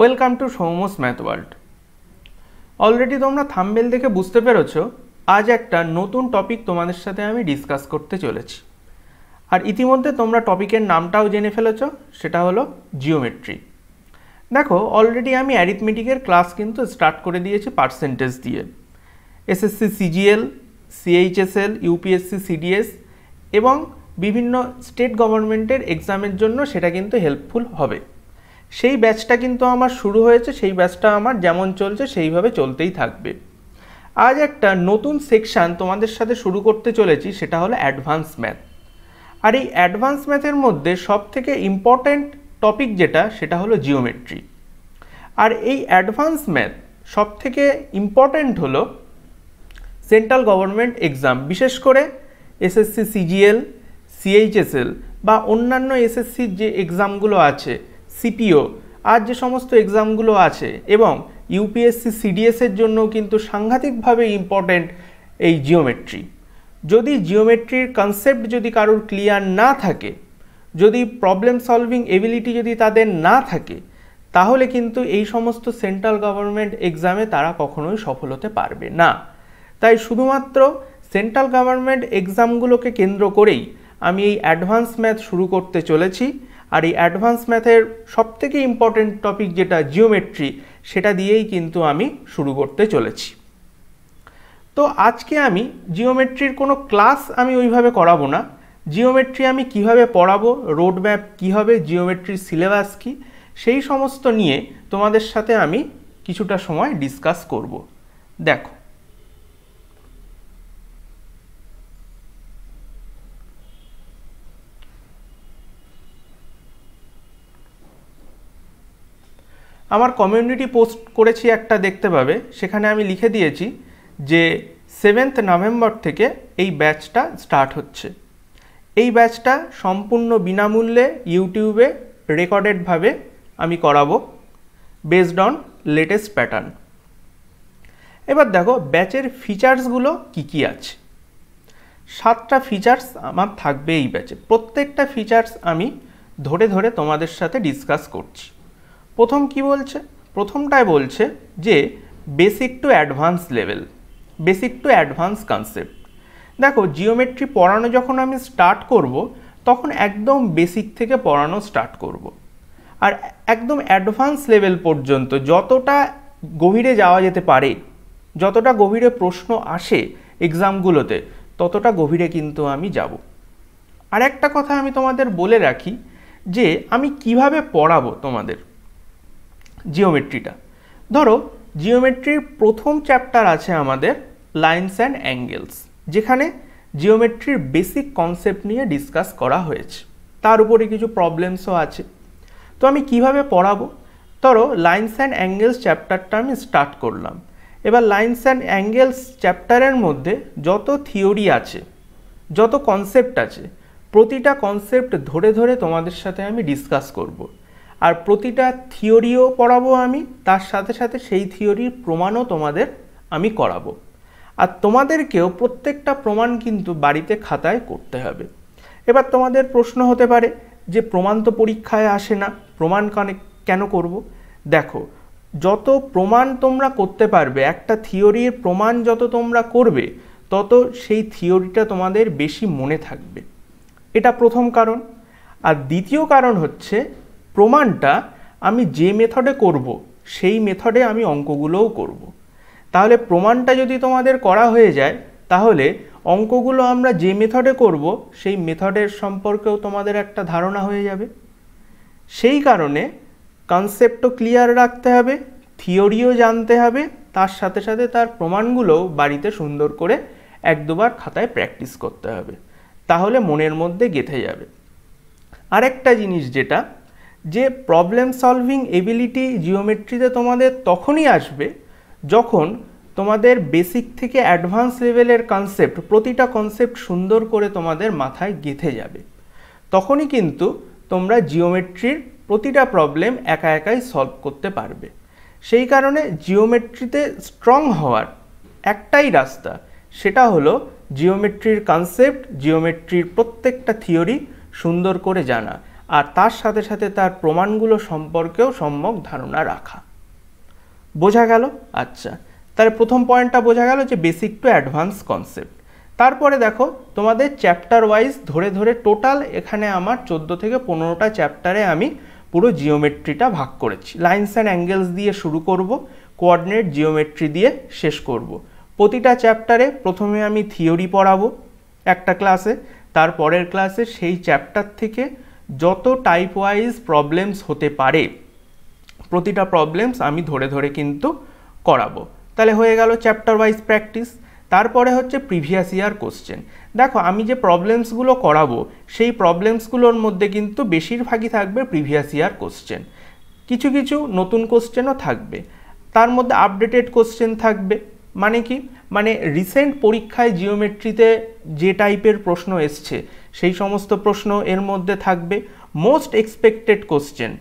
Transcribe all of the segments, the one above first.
Welcome to সৌমস math world already তোমরা thumbnail দেখে বুঝতে পেরেছ আজ একটা নতুন টপিক তোমাদের সাথে আমি ডিসকাস করতে চলেছি আর ইতিমধ্যে তোমরা টপিকের নামটাও জেনে ফেলেছ সেটা হলো জিওমেট্রি দেখো অলরেডি আমি অ্যারিথমেটিকের ক্লাস কিন্তু স্টার্ট করে দিয়েছি পার্সেন্টেজ দিয়ে SSC CGL CHSL UPSC CDS এবং বিভিন্ন স্টেট গভর্নমেন্টের এক্সামের জন্য সেটা কিন্তু হেল্পফুল হবে সেই ব্যাচটা কিন্তু আমার শুরু হয়েছে সেই ব্যাচটা আমার যেমন চলছে সেইভাবে চলতেই থাকবে আজ একটা নতুন সেকশান তোমাদের সাথে শুরু করতে চলেছি সেটা হলো অ্যাডভান্স ম্যাথ আর এই অ্যাডভান্স ম্যাথের মধ্যে সব থেকে ইম্পর্ট্যান্ট টপিক যেটা সেটা হলো জিওমেট্রি আর এই অ্যাডভান্স ম্যাথ সব থেকে ইম্পর্ট্যান্ট হলো সেন্ট্রাল গভর্নমেন্ট এক্সাম বিশেষ করে এসএসসি সিজিএল সিএইচএসএল বা অন্যান্য এসএসসির যে এক্সামগুলো আছে সিপিও আর যে সমস্ত এক্সামগুলো আছে এবং ইউপিএসসি সিডিএসের জন্য কিন্তু সাংঘাতিকভাবে ইম্পর্ট্যান্ট এই জিওমেট্রি যদি জিওমেট্রির কনসেপ্ট যদি কারোর ক্লিয়ার না থাকে যদি প্রবলেম সলভিং এবিলিটি যদি তাদের না থাকে তাহলে কিন্তু এই সমস্ত সেন্ট্রাল গভর্নমেন্ট এক্সামে তারা কখনোই সফল হতে পারবে না তাই শুধুমাত্র সেন্ট্রাল গভর্নমেন্ট এক্সামগুলোকে কেন্দ্র করেই আমি এই অ্যাডভান্স ম্যাথ শুরু করতে চলেছি আর এই অ্যাডভান্স ম্যাথের সব থেকে ইম্পর্টেন্ট টপিক যেটা জিওমেট্রি সেটা দিয়েই কিন্তু আমি শুরু করতে চলেছি তো আজকে আমি জিওমেট্রির কোনো ক্লাস আমি ওইভাবে করাবো না জিওমেট্রি আমি কিভাবে পড়াবো রোড ম্যাপ কী হবে জিওমেট্রির সিলেবাস কী সেই সমস্ত নিয়ে তোমাদের সাথে আমি কিছুটা সময় ডিসকাস করব দেখো আমার কমিউনিটি পোস্ট করেছি একটা দেখতে পাবে সেখানে আমি লিখে দিয়েছি যে সেভেন্থ নভেম্বর থেকে এই ব্যাচটা স্টার্ট হচ্ছে এই ব্যাচটা সম্পূর্ণ বিনামূল্যে ইউটিউবে রেকর্ডেডভাবে আমি করাবো বেসড অন লেটেস্ট প্যাটার্ন এবার দেখো ব্যাচের ফিচার্সগুলো কি কি আছে সাতটা ফিচার্স আমার থাকবে এই ব্যাচে প্রত্যেকটা ফিচার্স আমি ধরে ধরে তোমাদের সাথে ডিসকাস করছি প্রথম কি বলছে প্রথমটায় বলছে যে basic to advance level basic to advance concept দেখো জিওমেট্রি পড়ানো যখন আমি স্টার্ট করব তখন একদম বেসিক থেকে পড়ানো স্টার্ট করব। আর একদম অ্যাডভান্স লেভেল পর্যন্ত যতটা গভীরে যাওয়া যেতে পারে যতটা গভীরে প্রশ্ন আসে এক্সামগুলোতে ততটা গভীরে কিন্তু আমি যাব আর একটা কথা আমি তোমাদের বলে রাখি যে আমি কিভাবে পড়াবো তোমাদের জিওমেট্রিটা ধরো জিওমেট্রির প্রথম চ্যাপ্টার আছে আমাদের লাইন্স অ্যান্ড অ্যাঙ্গেলস যেখানে জিওমেট্রির বেসিক কনসেপ্ট নিয়ে ডিসকাস করা হয়েছে তার উপরে কিছু প্রবলেমসও আছে তো আমি কিভাবে পড়াবো ধরো লাইন্স অ্যান্ড অ্যাঙ্গেলস চ্যাপ্টারটা আমি স্টার্ট করলাম এবার লাইন্স অ্যান্ড অ্যাঙ্গেলস চ্যাপ্টারের মধ্যে যত থিওরি আছে যত কনসেপ্ট আছে প্রতিটা কনসেপ্ট ধরে ধরে তোমাদের সাথে আমি ডিসকাস করবো আর প্রতিটা থিওরিও পড়াবো আমি তার সাথে সাথে সেই থিওরির প্রমাণও তোমাদের আমি করাবো আর তোমাদেরকেও প্রত্যেকটা প্রমাণ কিন্তু বাড়িতে খাতায় করতে হবে এবার তোমাদের প্রশ্ন হতে পারে যে প্রমাণ তো পরীক্ষায় আসে না প্রমাণ কেন করব দেখো যত প্রমাণ তোমরা করতে পারবে একটা থিওরির প্রমাণ যত তোমরা করবে তত সেই থিওরিটা তোমাদের বেশি মনে থাকবে এটা প্রথম কারণ আর দ্বিতীয় কারণ হচ্ছে প্রমাণটা আমি যে মেথডে করব সেই মেথডে আমি অঙ্কগুলোও করব। তাহলে প্রমাণটা যদি তোমাদের করা হয়ে যায় তাহলে অঙ্কগুলো আমরা যে মেথডে করব সেই মেথডের সম্পর্কেও তোমাদের একটা ধারণা হয়ে যাবে সেই কারণে কনসেপ্টও ক্লিয়ার রাখতে হবে থিওরিও জানতে হবে তার সাথে সাথে তার প্রমাণগুলোও বাড়িতে সুন্দর করে এক দুবার খাতায় প্র্যাকটিস করতে হবে তাহলে মনের মধ্যে গেঁথে যাবে আরেকটা জিনিস যেটা যে প্রবলেম সলভিং এবিলিটি জিওমেট্রিতে তোমাদের তখনই আসবে যখন তোমাদের বেসিক থেকে অ্যাডভান্স লেভেলের কনসেপ্ট প্রতিটা কনসেপ্ট সুন্দর করে তোমাদের মাথায় গেঁথে যাবে তখনই কিন্তু তোমরা জিওমেট্রির প্রতিটা প্রবলেম একা একাই সলভ করতে পারবে সেই কারণে জিওমেট্রিতে স্ট্রং হওয়ার একটাই রাস্তা সেটা হলো জিওমেট্রির কনসেপ্ট জিওমেট্রির প্রত্যেকটা থিওরি সুন্দর করে জানা আর তার সাথে সাথে তার প্রমাণগুলো সম্পর্কেও সম্যক ধারণা রাখা বোঝা গেল আচ্ছা তাহলে প্রথম পয়েন্টটা বোঝা গেল যে বেসিক টু অ্যাডভান্স কনসেপ্ট তারপরে দেখো তোমাদের চ্যাপ্টার ওয়াইজ ধরে ধরে টোটাল এখানে আমার চোদ্দো থেকে পনেরোটা চ্যাপ্টারে আমি পুরো জিওমেট্রিটা ভাগ করেছি লাইন্স অ্যান্ড অ্যাঙ্গেলস দিয়ে শুরু করব কোঅর্ডিনেট জিওমেট্রি দিয়ে শেষ করব। প্রতিটা চ্যাপ্টারে প্রথমে আমি থিওরি পড়াবো একটা ক্লাসে তারপরের ক্লাসে সেই চ্যাপ্টার থেকে যত টাইপ ওয়াইজ প্রবলেমস হতে পারে প্রতিটা প্রবলেমস আমি ধরে ধরে কিন্তু করাবো তাহলে হয়ে গেল চ্যাপ্টার ওয়াইজ প্র্যাকটিস তারপরে হচ্ছে প্রিভিয়াস ইয়ার কোশ্চেন দেখো আমি যে প্রবলেমসগুলো করাবো সেই প্রবলেমসগুলোর মধ্যে কিন্তু বেশিরভাগই থাকবে প্রিভিয়াস ইয়ার কোশ্চেন কিছু কিছু নতুন কোশ্চেনও থাকবে তার মধ্যে আপডেটেড কোশ্চেন থাকবে মানে কি মানে রিসেন্ট পরীক্ষায় জিওমেট্রিতে যে টাইপের প্রশ্ন এসছে সেই সমস্ত প্রশ্ন এর মধ্যে থাকবে মোস্ট এক্সপেক্টেড কোশ্চেন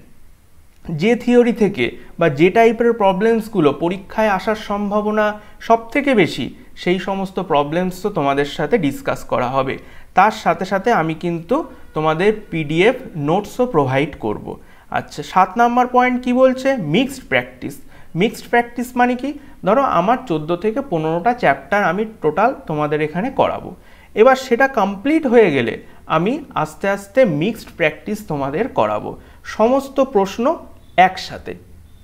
যে থিওরি থেকে বা যে টাইপের প্রবলেমসগুলো পরীক্ষায় আসার সম্ভাবনা সব থেকে বেশি সেই সমস্ত প্রবলেমস তো তোমাদের সাথে ডিসকাস করা হবে তার সাথে সাথে আমি কিন্তু তোমাদের পিডিএফ নোটসও প্রোভাইড করব। আচ্ছা সাত নাম্বার পয়েন্ট কি বলছে মিক্সড প্র্যাকটিস মিক্সড প্র্যাকটিস মানে কি ধরো আমার চোদ্দো থেকে পনেরোটা চ্যাপ্টার আমি টোটাল তোমাদের এখানে করাবো এবার সেটা কমপ্লিট হয়ে গেলে আমি আস্তে আস্তে মিক্সড প্র্যাকটিস তোমাদের করাবো সমস্ত প্রশ্ন একসাথে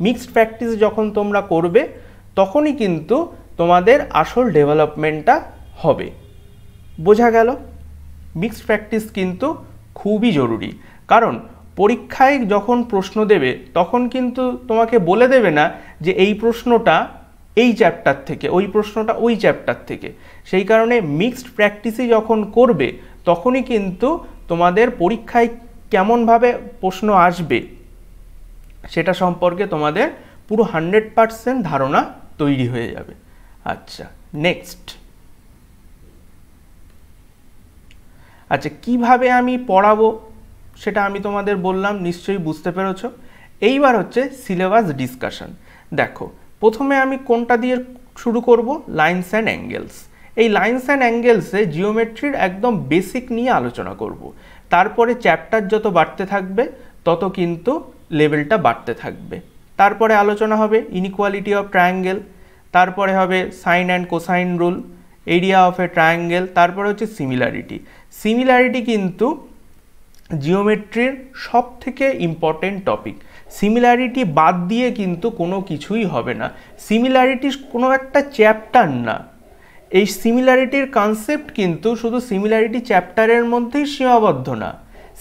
মিক্সড প্র্যাকটিস যখন তোমরা করবে তখনই কিন্তু তোমাদের আসল ডেভেলপমেন্টটা হবে বোঝা গেল মিক্সড প্র্যাকটিস কিন্তু খুবই জরুরি কারণ পরীক্ষায় যখন প্রশ্ন দেবে তখন কিন্তু তোমাকে বলে দেবে না যে এই প্রশ্নটা এই চ্যাপ্টার থেকে ওই প্রশ্নটা ওই চ্যাপ্টার থেকে সেই কারণে মিক্সড প্র্যাকটিসই যখন করবে তখনই কিন্তু তোমাদের পরীক্ষায় কেমনভাবে প্রশ্ন আসবে সেটা সম্পর্কে তোমাদের পুরো হান্ড্রেড পারসেন্ট ধারণা তৈরি হয়ে যাবে আচ্ছা নেক্সট আচ্ছা কিভাবে আমি পড়াবো সেটা আমি তোমাদের বললাম নিশ্চয়ই বুঝতে পেরেছ এইবার হচ্ছে সিলেবাস ডিসকাশন দেখো প্রথমে আমি কোনটা দিয়ে শুরু করব লাইনস অ্যান্ড অ্যাঙ্গেলস এই লাইনস অ্যান্ড অ্যাঙ্গেলসে জিওমেট্রির একদম বেসিক নিয়ে আলোচনা করব তারপরে চ্যাপ্টার যত বাড়তে থাকবে তত কিন্তু লেভেলটা বাড়তে থাকবে তারপরে আলোচনা হবে ইনইকুয়ালিটি অফ ট্রায়াঙ্গেল তারপরে হবে sine and cosine rule area of a triangle তারপরে হচ্ছে সিমিলারিটি সিমিলারিটি কিন্তু জিওমেট্রির সব থেকে ইম্পর্টেন্ট টপিক সিমিলারিটি বাদ দিয়ে কিন্তু কোনো কিছুই হবে না সিমিলারিটি কোনো একটা চ্যাপ্টার না এই সিমিলারিটির কনসেপ্ট কিন্তু শুধু সিমিলারিটি চ্যাপ্টারের মধ্যেই সীমাবদ্ধ না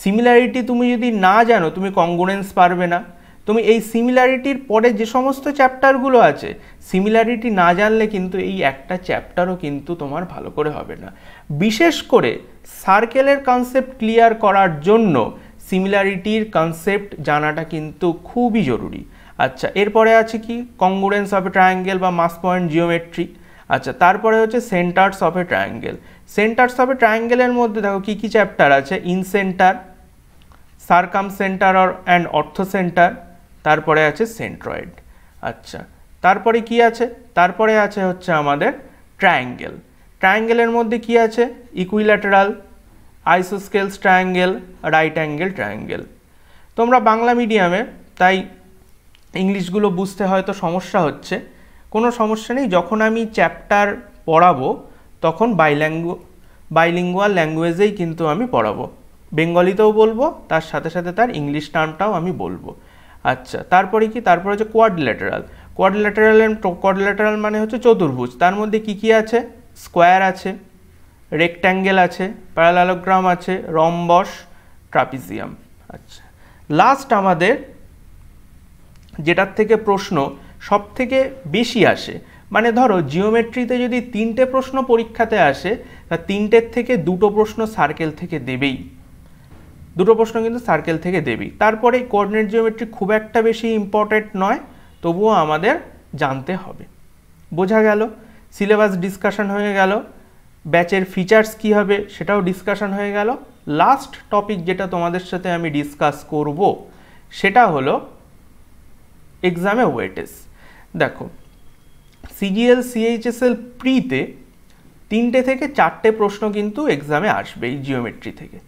সিমিলারিটি তুমি যদি না জানো তুমি কঙ্গোরেন্স পারবে না তুমি এই সিমিলারিটির পরে যে সমস্ত চ্যাপ্টারগুলো আছে সিমিলারিটি না জানলে কিন্তু এই একটা চ্যাপ্টারও কিন্তু তোমার ভালো করে হবে না বিশেষ করে সার্কেলের কনসেপ্ট ক্লিয়ার করার জন্য সিমিলারিটির কনসেপ্ট জানাটা কিন্তু খুবই জরুরি আচ্ছা এরপরে আছে কি কংগুরেন্স অফ এ ট্রায়াঙ্গেল বা মাস পয়েন্ট জিওমেট্রি আচ্ছা তারপরে হচ্ছে centres of a triangle centres of a ট্রায়াঙ্গেলের মধ্যে দেখো কী কী চ্যাপ্টার আছে incentre circumcentre or and orthocentre তারপরে আছে সেন্ট্রয়েড আচ্ছা তারপরে কি আছে তারপরে আছে হচ্ছে আমাদের ট্রায়াঙ্গেল ট্রায়াঙ্গেলের মধ্যে কি আছে equilateral isosceles triangle right angle triangle তোমরা বাংলা মিডিয়ামে তাই ইংলিশগুলো বুঝতে হয়তো সমস্যা হচ্ছে কোনো সমস্যা নেই যখন আমি চ্যাপ্টার পড়াবো তখন বাইল্যাঙ্গু বাইলিঙ্গুয়াল ল্যাঙ্গুয়েজেই কিন্তু আমি পড়াবো বেঙ্গলিতেও বলবো তার সাথে সাথে তার ইংলিশ টার্মটাও আমি বলবো আচ্ছা তারপরে কি তারপরে হচ্ছে কোয়াড কোয়াডলেটারাল কোয়াড কোয়াডলেটারাল মানে হচ্ছে চতুর্ভুজ তার মধ্যে কী কী আছে স্কোয়ার আছে রেক্ট্যাঙ্গেল আছে প্যারালালোগ্রাম আছে রম্বস ট্রাপিজিয়াম আচ্ছা লাস্ট আমাদের যেটার থেকে প্রশ্ন সব থেকে বেশি আসে মানে ধরো জিওমেট্রিতে যদি তিনটে প্রশ্ন পরীক্ষাতে আসে তা তিনটের থেকে দুটো প্রশ্ন সার্কেল থেকে দেবেই দুটো প্রশ্ন কিন্তু সার্কেল থেকে দেবেই তারপরে কোঅর্ডিনেট জিওমেট্রি খুব একটা বেশি ইম্পর্টেন্ট নয় তবুও আমাদের জানতে হবে বোঝা গেল সিলেবাস ডিসকাশন হয়ে গেল ব্যাচের ফিচার্স কি হবে সেটাও ডিসকাশন হয়ে গেল লাস্ট টপিক যেটা তোমাদের সাথে আমি ডিসকাস করব সেটা হলো এক্সামে ওয়েটেস দেখো সিজিএল সিএইচএসএল প্রিতে তিনটে থেকে চারটে প্রশ্ন কিন্তু এক্সামে আসবে এই জিওমেট্রি থেকে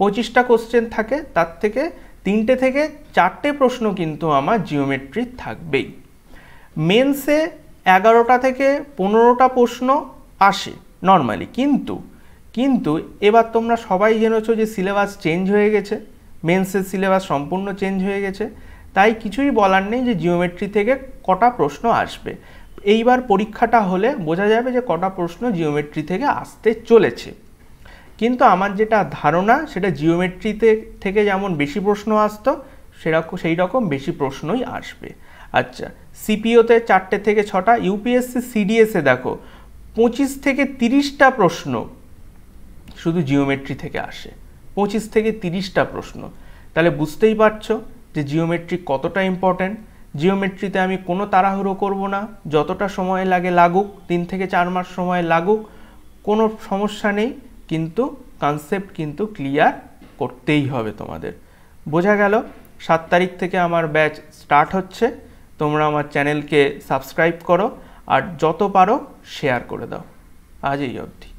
পঁচিশটা কোশ্চেন থাকে তার থেকে তিনটে থেকে চারটে প্রশ্ন কিন্তু আমার জিওমেট্রি থাকবেই মেন্সে এগারোটা থেকে পনেরোটা প্রশ্ন আসে নর্মালি কিন্তু কিন্তু এবার তোমরা সবাই জেনেছো যে সিলেবাস চেঞ্জ হয়ে গেছে মেন্সের সিলেবাস সম্পূর্ণ চেঞ্জ হয়ে গেছে তাই কিছুই বলার নেই যে জিওমেট্রি থেকে কটা প্রশ্ন আসবে এইবার পরীক্ষাটা হলে বোঝা যাবে যে কটা প্রশ্ন জিওমেট্রি থেকে আসতে চলেছে কিন্তু আমার যেটা ধারণা সেটা জিওমেট্রিতে থেকে যেমন বেশি প্রশ্ন আসতো সেরকম সেই রকম বেশি প্রশ্নই আসবে আচ্ছা সিপিওতে চারটে থেকে ছটা ইউপিএসসি সিডিএসে দেখো পঁচিশ থেকে তিরিশটা প্রশ্ন শুধু জিওমেট্রি থেকে আসে পঁচিশ থেকে তিরিশটা প্রশ্ন তাহলে বুঝতেই পারছো যে জিওমেট্রি কতটা ইম্পর্ট্যান্ট জিওমেট্রিতে আমি কোনো তাড়াহুড়ো করব না যতটা সময় লাগে লাগুক তিন থেকে চার মাস সময় লাগুক কোনো সমস্যা নেই কিন্তু কনসেপ্ট কিন্তু ক্লিয়ার করতেই হবে তোমাদের বোঝা গেল সাত তারিখ থেকে আমার ব্যাচ স্টার্ট হচ্ছে তোমরা আমার চ্যানেলকে সাবস্ক্রাইব করো আর যত পারো শেয়ার করে দাও আজ এই অবধি